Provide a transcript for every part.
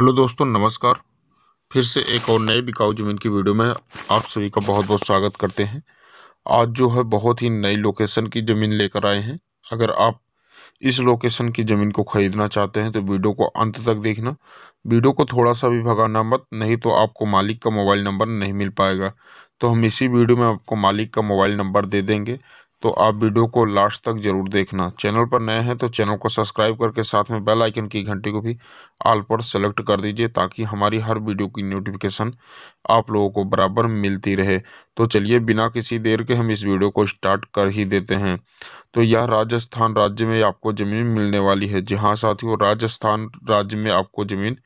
hello दोस्तों नमस्कार फिर से एक और नए बिकाऊ ज़मीन की वीडियो में आप सभी का बहुत बहुत स्वागत करते हैं आज जो है बहुत ही नई लोकेशन की ज़मीन लेकर आए हैं अगर आप इस लोकेशन की ज़मीन को ख़रीदना चाहते हैं तो वीडियो को अंत तक देखना वीडियो को थोड़ा सा भी भगाना मत नहीं तो आपको मालिक का मोबाइल नंबर नहीं मिल पाएगा तो हम इसी वीडियो में आपको मालिक का मोबाइल नंबर दे देंगे तो आप वीडियो को लास्ट तक जरूर देखना चैनल पर नए हैं तो चैनल को सब्सक्राइब करके साथ में बेल आइकन की घंटी को भी आल पर सेलेक्ट कर दीजिए ताकि हमारी हर वीडियो की नोटिफिकेशन आप लोगों को बराबर मिलती रहे तो चलिए बिना किसी देर के हम इस वीडियो को स्टार्ट कर ही देते हैं तो यह राजस्थान राज्य में आपको ज़मीन मिलने वाली है जी हाँ साथियों राजस्थान राज्य में आपको ज़मीन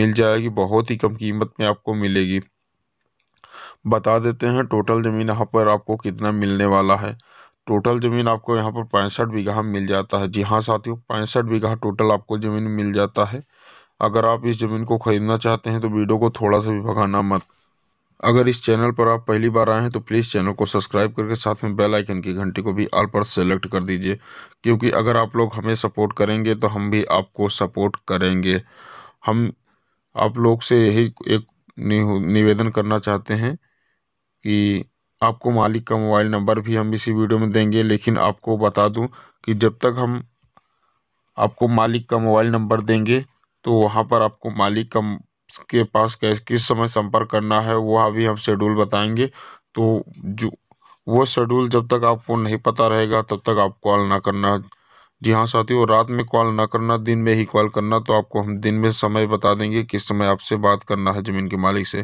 मिल जाएगी बहुत ही कम कीमत में आपको मिलेगी बता देते हैं टोटल ज़मीन यहाँ पर आपको कितना मिलने वाला है टोटल ज़मीन आपको यहाँ पर पैंसठ बीघा मिल जाता है जी हाँ साथियों पैंसठ बीघा टोटल आपको ज़मीन मिल जाता है अगर आप इस ज़मीन को ख़रीदना चाहते हैं तो वीडियो को थोड़ा सा भी भगाना मत अगर इस चैनल पर आप पहली बार आए हैं तो प्लीज़ चैनल को सब्सक्राइब करके साथ में बेल आइकन की घंटी को भी ऑल पर सेलेक्ट कर दीजिए क्योंकि अगर आप लोग हमें सपोर्ट करेंगे तो हम भी आपको सपोर्ट करेंगे हम आप लोग से यही एक निवेदन करना चाहते हैं कि आपको मालिक का मोबाइल नंबर भी हम इसी वीडियो में देंगे लेकिन आपको बता दूं कि जब तक हम आपको मालिक का मोबाइल नंबर देंगे तो वहाँ पर आपको मालिक का के पास कैसे किस समय संपर्क करना है वह भी हम शेड्यूल बताएंगे तो जो वो शेड्यूल जब तक आपको नहीं पता रहेगा तब तक आप कॉल ना करना जी हाँ साथियों रात में कॉल ना करना दिन में ही कॉल करना तो आपको हम दिन में समय बता देंगे किस समय आपसे बात करना है ज़मीन के मालिक से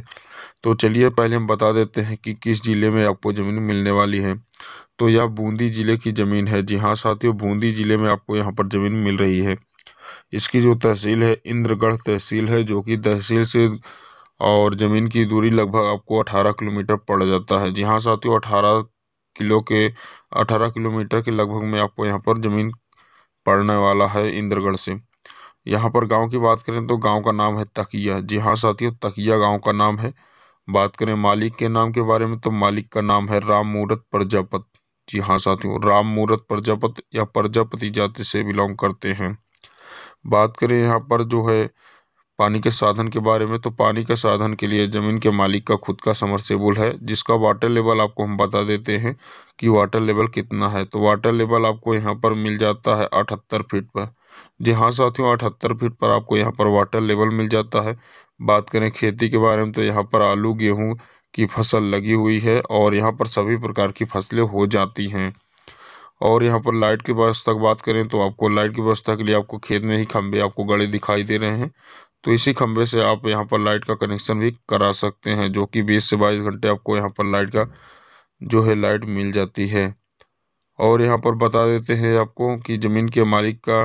तो चलिए पहले हम बता देते हैं कि किस ज़िले में आपको ज़मीन मिलने वाली है तो यह बूंदी ज़िले की ज़मीन है जी हाँ साथियों बूंदी ज़िले में आपको यहाँ पर ज़मीन मिल रही है इसकी जो तहसील है इंद्रगढ़ तहसील है जो कि तहसील से और ज़मीन की दूरी लगभग आपको अठारह किलोमीटर पड़ जाता है जी हाँ साथियों अठारह किलो के अठारह किलोमीटर के लगभग में आपको यहाँ पर ज़मीन पढ़ने वाला है इंद्रगढ़ से यहाँ पर गांव की बात करें तो गांव का नाम है तकिया जी हाँ साथियों तकिया गांव का नाम है बात करें मालिक के नाम के बारे में तो मालिक का नाम है राम मूर्त प्रजापत जी हाँ साथियों राम मूर्त प्रजापत या प्रजापति जाति से बिलोंग करते हैं बात करें यहाँ पर जो है पानी के साधन के बारे में तो पानी के साधन के लिए ज़मीन के मालिक का खुद का समरसेबुल है जिसका वाटर लेवल आपको हम बता देते हैं कि वाटर लेवल कितना है तो वाटर लेवल आपको यहाँ पर मिल जाता है अठहत्तर फीट पर जी हाँ साथियों अठहत्तर फीट पर आपको यहाँ पर वाटर लेवल मिल जाता है बात करें खेती के बारे में तो यहाँ पर आलू गेहूँ की फसल लगी हुई है और यहाँ पर सभी प्रकार की फसलें हो जाती हैं और यहाँ पर लाइट की व्यवस्था की बात करें तो आपको लाइट की व्यवस्था के लिए आपको खेत में ही खंभे आपको गड़े दिखाई दे रहे हैं तो इसी खंभे से आप यहाँ पर लाइट का कनेक्शन भी करा सकते हैं जो कि बीस से बाईस घंटे आपको यहाँ पर लाइट का जो है लाइट मिल जाती है और यहाँ पर बता देते हैं आपको कि ज़मीन के मालिक का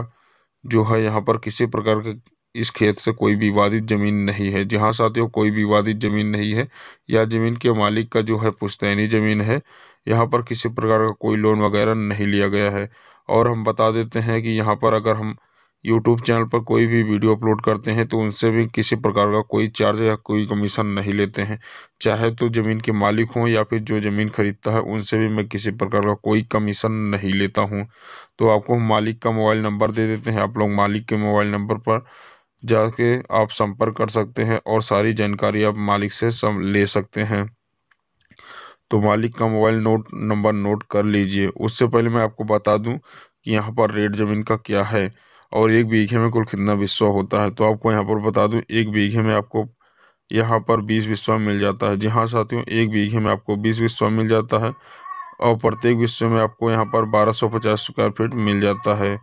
जो है यहाँ पर किसी प्रकार के इस खेत से कोई विवादित ज़मीन नहीं है जहाँ साथियों कोई विवादित ज़मीन नहीं है या ज़मीन के मालिक का जो है पुश्तैनी ज़मीन है यहाँ पर किसी प्रकार का कोई लोन वगैरह नहीं लिया गया है और हम बता देते हैं कि यहाँ पर अगर हम यूट्यूब चैनल पर कोई भी वीडियो अपलोड करते हैं तो उनसे भी किसी प्रकार का कोई चार्ज या कोई कमीशन नहीं लेते हैं चाहे तो ज़मीन के मालिक हों या फिर जो ज़मीन ख़रीदता है उनसे भी मैं किसी प्रकार का कोई कमीशन नहीं लेता हूं तो आपको मालिक का मोबाइल नंबर दे देते हैं आप लोग मालिक के मोबाइल नंबर पर जाके आप संपर्क कर सकते हैं और सारी जानकारी आप मालिक से ले सकते हैं तो मालिक का मोबाइल नोट नंबर नोट कर लीजिए उससे पहले मैं आपको बता दूँ कि यहाँ पर रेट ज़मीन का क्या है और एक बीघे में कुल कितना विश्वा होता है तो आपको यहाँ पर बता दूँ एक बीघे में आपको यहाँ पर बीस विश्वा मिल जाता है जी हाँ साथियों एक बीघे में आपको बीस विश्वा मिल जाता है और प्रत्येक विश्व में आपको यहाँ पर 1250 स्क्वायर फीट मिल जाता है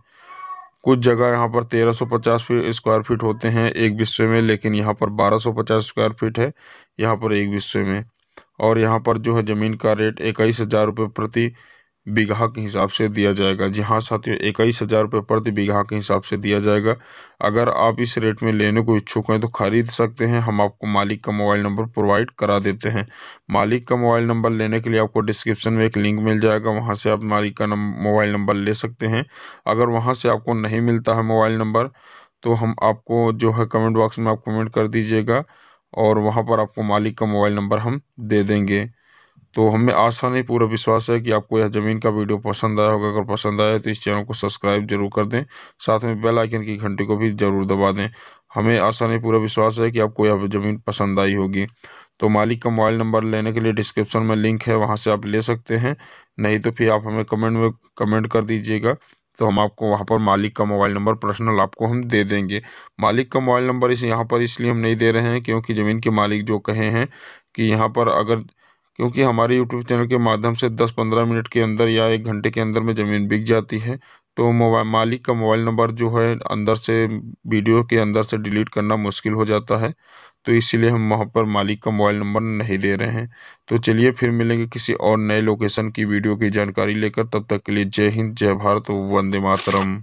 कुछ जगह यहाँ पर 1350 स्क्वायर फीट होते हैं एक विश्व में लेकिन यहाँ पर 1250 स्क्वायर फीट है यहाँ पर एक विश्व में और यहाँ पर जो है ज़मीन का रेट इक्कीस हज़ार रुपये प्रति बीघा के हिसाब से दिया जाएगा जी हाँ साथियों इक्कीस हज़ार रुपये प्रति बीघा के हिसाब से दिया जाएगा अगर आप इस रेट में लेने को इच्छुक हैं तो खरीद सकते हैं हम आपको मालिक का मोबाइल नंबर प्रोवाइड करा देते हैं मालिक का मोबाइल नंबर लेने के लिए आपको डिस्क्रिप्शन में एक लिंक मिल जाएगा वहाँ से आप मालिक का मोबाइल नंबर ले सकते हैं अगर वहाँ से आपको नहीं मिलता है मोबाइल नंबर तो हम आपको जो है कमेंट बॉक्स में आप कमेंट कर दीजिएगा और वहाँ पर आपको मालिक का मोबाइल नंबर हम दे देंगे तो हमें आशा नहीं पूरा विश्वास है कि आपको यह ज़मीन का वीडियो पसंद आया होगा अगर पसंद आया तो इस चैनल को सब्सक्राइब जरूर कर दें साथ में बेल आइकन की घंटी को भी ज़रूर दबा दें हमें आशा नहीं पूरा विश्वास है कि आपको यह ज़मीन पसंद आई होगी तो मालिक का मोबाइल नंबर लेने के लिए डिस्क्रिप्शन में लिंक है वहाँ से आप ले सकते हैं नहीं तो फिर आप हमें कमेंट में कमेंट कर दीजिएगा तो हम आपको वहाँ पर मालिक का मोबाइल नंबर पर्सनल आपको हम दे देंगे मालिक का मोबाइल नंबर इस यहाँ पर इसलिए हम नहीं दे रहे हैं क्योंकि ज़मीन के मालिक जो कहे हैं कि यहाँ पर अगर क्योंकि हमारे यूट्यूब चैनल के माध्यम से 10-15 मिनट के अंदर या एक घंटे के अंदर में ज़मीन बिक जाती है तो मोबाइल मालिक का मोबाइल नंबर जो है अंदर से वीडियो के अंदर से डिलीट करना मुश्किल हो जाता है तो इसीलिए हम वहाँ पर मालिक का मोबाइल नंबर नहीं दे रहे हैं तो चलिए फिर मिलेंगे किसी और नए लोकेशन की वीडियो की जानकारी लेकर तब तक के लिए जय हिंद जय भारत वंदे मातरम